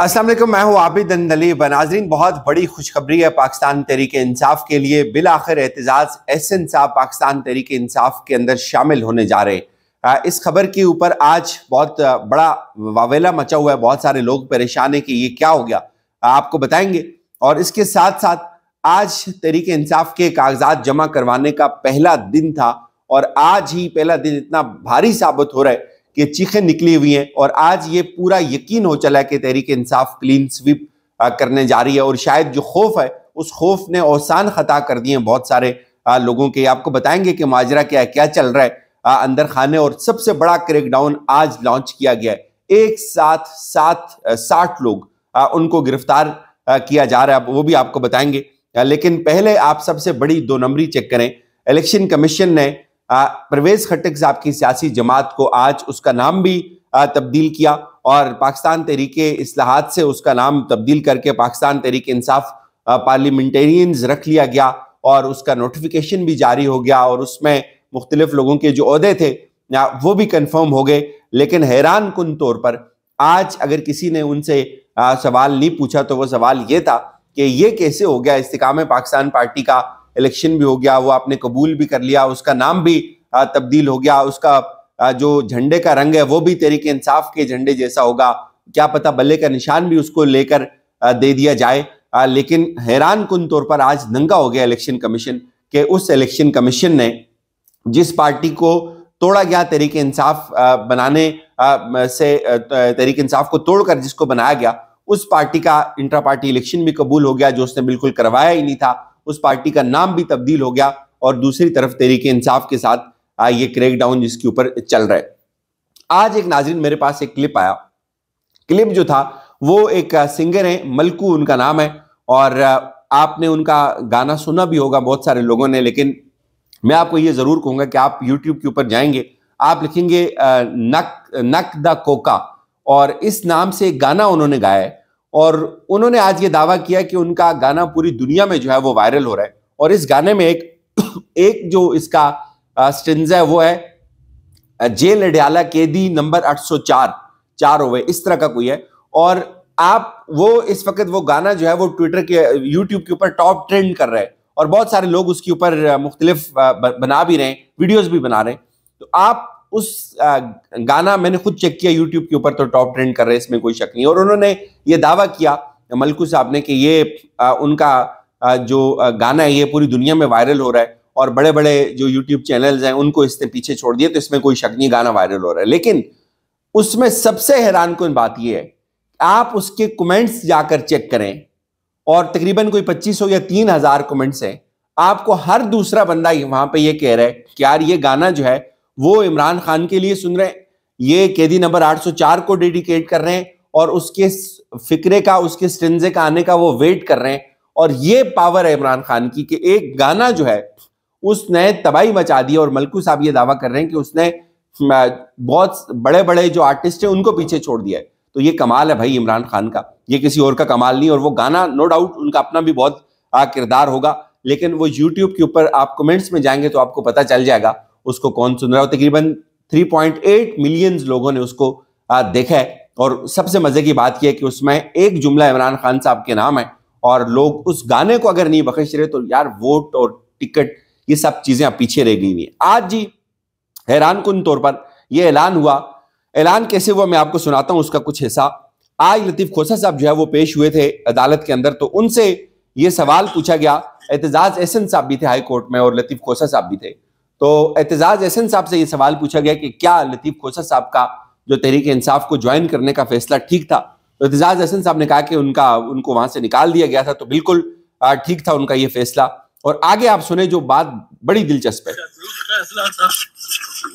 असलम मैं हूँ आबिद अंदली बनाजरीन बहुत बड़ी खुशखबरी है पाकिस्तान तरीक इंसाफ के लिए आखिर एतजाज़ एहसन साहब पाकिस्तान तरीक इंसाफ के अंदर शामिल होने जा रहे हैं इस खबर के ऊपर आज बहुत बड़ा वावेला मचा हुआ है बहुत सारे लोग परेशान हैं कि ये क्या हो गया आपको बताएंगे और इसके साथ साथ आज तरीक इंसाफ के कागजात जमा करवाने का पहला दिन था और आज ही पहला दिन इतना भारी साबित हो रहा है कि चीखें निकली हुई हैं और आज ये पूरा यकीन हो चला है कि तहरीक इंसाफ क्लीन स्वीप करने जा रही है और शायद जो खौफ है उस खौफ ने औसान खता कर दिए हैं बहुत सारे लोगों के आपको बताएंगे कि माजरा क्या है क्या चल रहा है अंदर खाने और सबसे बड़ा क्रेकडाउन आज लॉन्च किया गया है एक साथ सात साठ लोग उनको गिरफ्तार किया जा रहा है वो भी आपको बताएंगे लेकिन पहले आप सबसे बड़ी दो नंबरी चेक करें इलेक्शन कमीशन ने परवेज खट्टक साहब की सियासी जमात को आज उसका नाम भी तब्दील किया और पाकिस्तान तहरीक असलाहत से उसका नाम तब्दील करके पाकिस्तान तहरीक इंसाफ पार्लियामेंटेरियन रख लिया गया और उसका नोटिफिकेशन भी जारी हो गया और उसमें मुख्तलिफ लोगों के जो अहदे थे वो भी कन्फर्म हो गए लेकिन हैरान कन तौर पर आज अगर किसी ने उनसे सवाल नहीं पूछा तो वो सवाल ये था कि ये कैसे हो गया इस्तेकाम पाकिस्तान पार्टी का इलेक्शन भी हो गया वो आपने कबूल भी कर लिया उसका नाम भी तब्दील हो गया उसका जो झंडे का रंग है वो भी तहरीक इंसाफ के झंडे जैसा होगा क्या पता बल्ले का निशान भी उसको लेकर दे दिया जाए लेकिन हैरान कन तौर पर आज नंगा हो गया इलेक्शन कमीशन के उस इलेक्शन कमीशन ने जिस पार्टी को तोड़ा गया तरीके इंसाफ बनाने से तरीके इंसाफ को तोड़कर जिसको बनाया गया उस पार्टी का इंट्रा पार्टी इलेक्शन भी कबूल हो गया जो उसने बिल्कुल करवाया ही नहीं था उस पार्टी का नाम भी तब्दील हो गया और दूसरी तरफ तेरीके इंसाफ के साथ ये क्रेक डाउन जिसके ऊपर चल रहा है आज एक नाजरीन मेरे पास एक क्लिप आया क्लिप जो था वो एक सिंगर है मलकू उनका नाम है और आपने उनका गाना सुना भी होगा बहुत सारे लोगों ने लेकिन मैं आपको ये ज़रूर कहूंगा कि आप यूट्यूब के ऊपर जाएंगे आप लिखेंगे नक नक द कोका और इस नाम से गाना उन्होंने गाया है और उन्होंने आज ये दावा किया कि उनका गाना पूरी दुनिया में जो है वो वायरल हो रहा है और इस गाने में एक एक जो इसका स्टेंजा है वो है जेल अडयाला कैदी नंबर 804 चार ओवे इस तरह का कोई है और आप वो इस वक्त वो गाना जो है वो ट्विटर के यूट्यूब के ऊपर टॉप ट्रेंड कर रहे हैं और बहुत सारे लोग उसके ऊपर मुख्तलिफ बना भी रहे हैं वीडियोज भी बना रहे हैं तो आप उस गाना मैंने खुद चेक किया यूट्यूब के ऊपर तो टॉप ट्रेंड कर रहे इसमें कोई शक नहीं और उन्होंने ये दावा किया मलकू साहब ने कि ये उनका जो गाना है ये पूरी दुनिया में वायरल हो रहा है और बड़े बड़े जो यूट्यूब चैनल्स हैं उनको इसने पीछे छोड़ दिया तो इसमें कोई शक नहीं गाना वायरल हो रहा है लेकिन उसमें सबसे हैरान कन बात यह है आप उसके कमेंट्स जाकर चेक करें और तकरीबन कोई 2500 या 3000 कमेंट्स हैं आपको हर दूसरा बंदा वहां पे ये कह रहा है कि यार ये गाना जो है वो इमरान खान के लिए सुन रहे हैं ये कैदी नंबर 804 को डेडिकेट कर रहे हैं और उसके फिक्रे का उसके स्टिंजे का आने का वो वेट कर रहे हैं और ये पावर है इमरान खान की कि एक गाना जो है उसने तबाही मचा दी और मलकू साहब ये दावा कर रहे हैं कि उसने बहुत बड़े बड़े जो आर्टिस्ट हैं उनको पीछे छोड़ दिया है तो ये कमाल है भाई इमरान खान का ये किसी और का कमाल नहीं और वो गाना नो डाउट उनका अपना भी बहुत किरदार होगा लेकिन वो यूट्यूब के ऊपर आप कमेंट्स में जाएंगे तो आपको पता चल जाएगा उसको कौन सुन रहा है तकरीबन 3.8 मिलियन लोगों ने उसको देखा है और सबसे मजे की बात यह है कि उसमें एक जुमला इमरान खान साहब के नाम है और लोग उस गाने को अगर नहीं बख्श रहे तो यार वोट और टिकट ये सब चीजें पीछे रह गई हुई हैं आज जी हैरान कन तौर पर यह ऐलान हुआ ऐलान कैसे हुआ मैं आपको सुनाता हूं उसका कुछ हिस्सा आज लतीफ खोसा साहब जो है वो पेश हुए थे अदालत के अंदर तो उनसे ये सवाल पूछा गया एहतजाज एहसन साहब भी थे हाई कोर्ट में और लतीफ खोसा साहब भी थे तो एतजाज एहसन साहब से ये सवाल पूछा गया कि क्या लतीफ़ खोसा साहब का जो तहरीक इंसाफ को ज्वाइन करने का फैसला ठीक था तो एतजाज एहसन साहब ने कहा कि उनका उनको वहां से निकाल दिया गया था तो बिल्कुल ठीक था उनका ये फैसला और आगे आप सुने जो बात बड़ी दिलचस्प है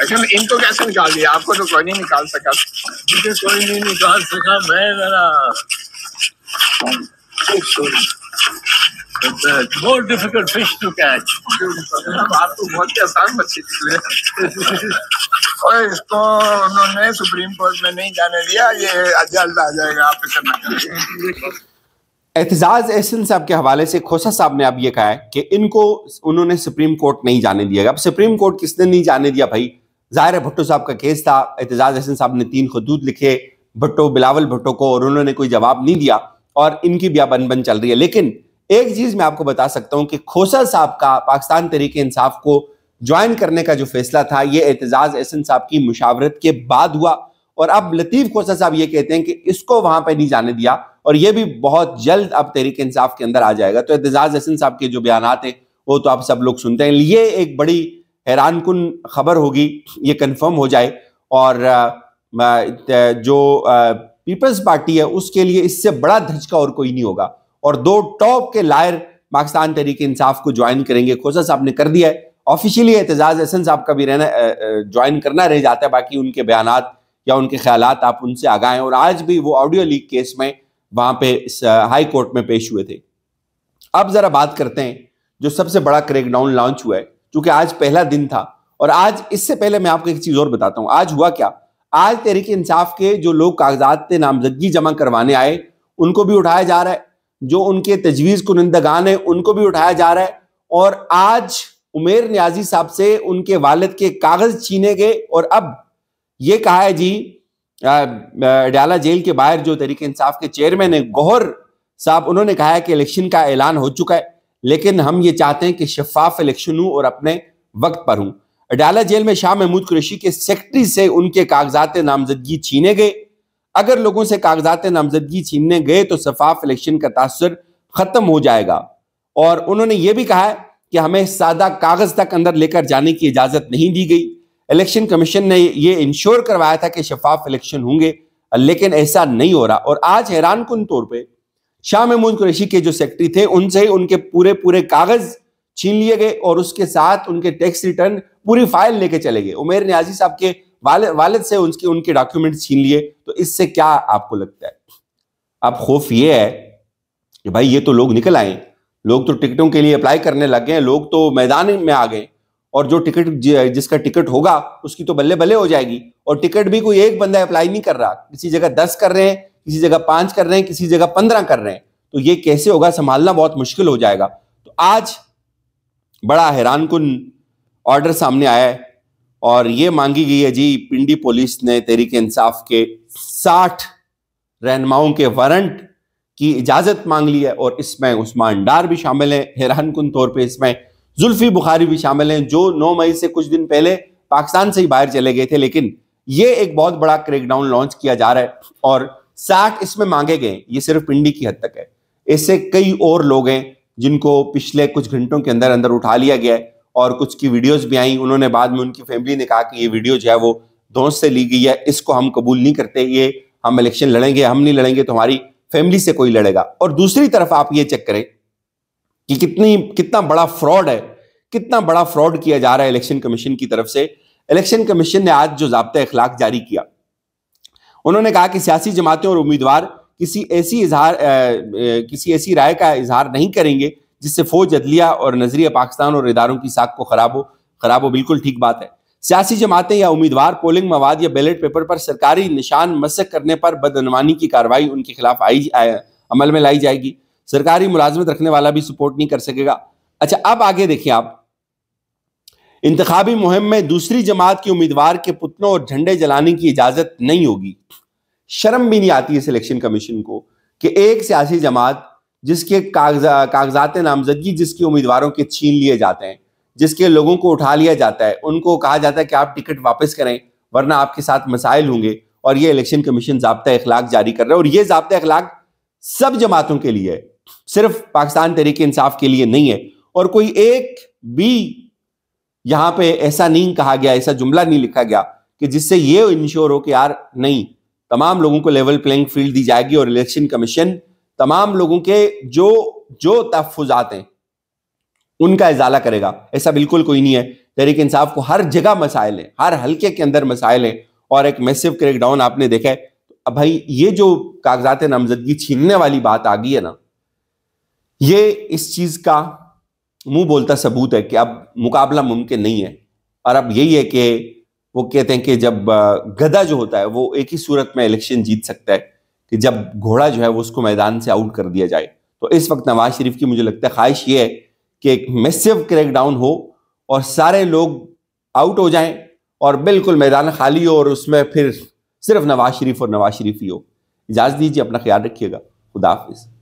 अच्छा इनको कैसे निकाल दिया आपको तो कोई नहीं निकाल सका कोई नहीं निकाल सका मैं जरा more difficult fish to catch बात तो बहुत ही आसान मच्छी थी और इसको उन्होंने सुप्रीम कोर्ट में नहीं जाने दिया ये जल्द आ जाएगा आप करना एतजाज एहसन साहब के हवाले से खोसा साहब ने अब यह कहा है कि इनको उन्होंने सुप्रीम कोर्ट नहीं जाने दिया अब सुप्रीम कोर्ट किसने नहीं जाने दिया भाई जाहिर है भुट्टो साहब का केस था एतजाज एहसन साहब ने तीन खदूद लिखे भुट्टो बिलावल भुट्टो को और उन्होंने कोई जवाब नहीं दिया और इनकी भी अब अनबन चल रही है लेकिन एक चीज मैं आपको बता सकता हूं कि खोसल साहब का पाकिस्तान तरीके इंसाफ को ज्वाइन करने का जो फैसला था ये एतजाज एहसन साहब की मुशावरत के बाद हुआ और अब लतीफ़ खोसा साहब ये कहते हैं कि इसको वहां पर नहीं जाने दिया और ये भी बहुत जल्द अब तहरीक इंसाफ के अंदर आ जाएगा तो एतजाज एहसन साहब के जो बयान हैं वो तो आप सब लोग सुनते हैं ये एक बड़ी हैरान कन खबर होगी ये कन्फर्म हो जाए और जो पीपल्स पार्टी है उसके लिए इससे बड़ा धचका और कोई नहीं होगा और दो टॉप के लायर पाकिस्तान तरीके इंसाफ को ज्वाइन करेंगे खोसा साहब ने कर दिया है ऑफिशियली एतजाज एहसन साहब का भी रहना ज्वाइन करना रह जाता है बाकी उनके बयान या उनके ख्याल आप उनसे आगा हैं और आज भी वो ऑडियो लीक केस में वहां पे हाई कोर्ट में पेश हुए थे अब जरा बात करते हैं जो सबसे बड़ा क्रेकडाउन लॉन्च हुआ है क्योंकि आज पहला दिन था और आज इससे पहले मैं आपको एक चीज़ और बताता हूँ आज हुआ क्या आज तहरीक इंसाफ के जो लोग कागजात नामजदगी जमा करवाने आए उनको भी उठाया जा रहा है जो उनके तजवीज़ कुनंदगान है उनको भी उठाया जा रहा है और आज उमेर न्याजी साहब से उनके वालद के कागज़ छीने गए और अब ये कहा है जी अडयाला जेल के बाहर जो तरीके इंसाफ के चेयरमैन है गौहर साहब उन्होंने कहा है कि इलेक्शन का ऐलान हो चुका है लेकिन हम ये चाहते हैं कि शफाफ इलेक्शन हूँ और अपने वक्त पर हूँ अडयाला जेल में शाह महमूद कुरैशी के सेक्रेटरी से उनके कागजात नामजदगी छीने गए अगर लोगों से कागजात नामजदगी छीनने गए तो शफाफ इलेक्शन का तासर खत्म हो जाएगा और उन्होंने ये भी कहा कि हमें सादा कागज तक अंदर लेकर जाने की इजाजत नहीं दी गई इलेक्शन कमीशन ने ये इंश्योर करवाया था कि शफाफ इलेक्शन होंगे लेकिन ऐसा नहीं हो रहा और आज हैरान कन तौर पर शाह महमूद कुरैशी के जो सेक्रेटरी थे उनसे ही उनके पूरे पूरे कागज छीन लिए गए और उसके साथ उनके टैक्स रिटर्न पूरी फाइल लेके चले गए उमेर न्याजी साहब के वाले वालिद से उनकी उनके डॉक्यूमेंट छीन लिए तो इससे क्या आपको लगता है अब खौफ ये है कि भाई ये तो लोग निकल आए लोग तो टिकटों के लिए अप्लाई करने लग गए लोग तो मैदान में आ गए और जो टिकट जिसका टिकट होगा उसकी तो बल्ले बल्ले हो जाएगी और टिकट भी कोई एक बंदा अप्लाई नहीं कर रहा किसी जगह दस कर रहे हैं किसी जगह पांच कर रहे हैं किसी जगह पंद्रह कर रहे हैं तो ये कैसे होगा संभालना बहुत मुश्किल हो जाएगा तो आज बड़ा हैरान कन ऑर्डर सामने आया है और ये मांगी गई है जी पिंडी पुलिस ने तहरीक इंसाफ के साठ रहनुमाओं के वारंट की इजाज़त मांग ली है और इसमें उस्मान डार भी शामिल हैं हैरान कन तौर पर इसमें जुल्फी बुखारी भी शामिल हैं जो 9 मई से कुछ दिन पहले पाकिस्तान से ही बाहर चले गए थे लेकिन ये एक बहुत बड़ा क्रेकडाउन लॉन्च किया जा रहा है और साठ इसमें मांगे गए ये सिर्फ पिंडी की हद तक है ऐसे कई और लोग हैं जिनको पिछले कुछ घंटों के अंदर अंदर उठा लिया गया है और कुछ की वीडियोस भी आई उन्होंने बाद में उनकी फैमिली ने कहा कि ये वीडियो जो है वो दोस्त से ली गई है इसको हम कबूल नहीं करते ये हम इलेक्शन लड़ेंगे हम नहीं लड़ेंगे तो हमारी फैमिली से कोई लड़ेगा और दूसरी तरफ आप ये चेक करें कि कितनी कितना बड़ा फ्रॉड है कितना बड़ा फ्रॉड किया जा रहा है इलेक्शन कमीशन की तरफ से इलेक्शन कमीशन ने आज जो जबता इखलाक जारी किया उन्होंने कहा कि सियासी जमातें और उम्मीदवार किसी ऐसी इजहार किसी ऐसी राय का इजहार नहीं करेंगे जिससे फौज अदलिया और नजरिया पाकिस्तान और इदारों की साख को खराब हो खराब हो बिल्कुल ठीक बात है सियासी जमातें या उम्मीदवार पोलिंग मवाद या बैलेट पेपर पर सरकारी निशान मशक करने पर बदनवानी की कार्रवाई उनके खिलाफ आई अमल में लाई जाएगी सरकारी मुलाजमत रखने वाला भी सपोर्ट नहीं कर सकेगा अच्छा अब आगे देखिए आप इंतबी मुहिम में दूसरी जमात के उम्मीदवार के पुतलों और झंडे जलाने की इजाजत नहीं होगी शर्म भी नहीं आती है सिलेक्शन कमीशन को कि एक सियासी जमात जिसके कागजा कागजात नामजदगी जिसके उम्मीदवारों के छीन लिए जाते हैं जिसके लोगों को उठा लिया जाता है उनको कहा जाता है कि आप टिकट वापस करें वरना आपके साथ मसाइल होंगे और ये इलेक्शन कमीशन जबता अखलाक जारी कर रहा है और ये जबता अखलाक सब जमातों के लिए है सिर्फ पाकिस्तान तरीके इंसाफ के लिए नहीं है और कोई एक भी यहाँ पे ऐसा नहीं कहा गया ऐसा जुमला नहीं लिखा गया कि जिससे ये इंश्योर हो कि यार नहीं तमाम लोगों को लेवल प्लेइंग फील्ड दी जाएगी और इलेक्शन कमीशन तमाम लोगों के जो जो तहफात हैं उनका इजाला करेगा ऐसा बिल्कुल कोई नहीं है तहरीक इंसाफ को हर जगह मसाइल हैं हर हल्के के अंदर मसाइल हैं और एक मैसिव डाउन आपने देखा है अब भाई ये जो कागजात नामजदगी छीनने वाली बात आ गई है ना ये इस चीज़ का मुंह बोलता सबूत है कि अब मुकाबला मुमकिन नहीं है और अब यही है कि वो कहते हैं कि जब गदा जो होता है वो एक ही सूरत में इलेक्शन जीत सकता है कि जब घोड़ा जो है वो उसको मैदान से आउट कर दिया जाए तो इस वक्त नवाज शरीफ की मुझे लगता है ख्वाहिश ये है कि एक क्रैक डाउन हो और सारे लोग आउट हो जाएं और बिल्कुल मैदान खाली हो और उसमें फिर सिर्फ नवाज शरीफ और नवाज शरीफ ही हो इजाज़त दीजिए अपना ख्याल रखिएगा खुदाफिज़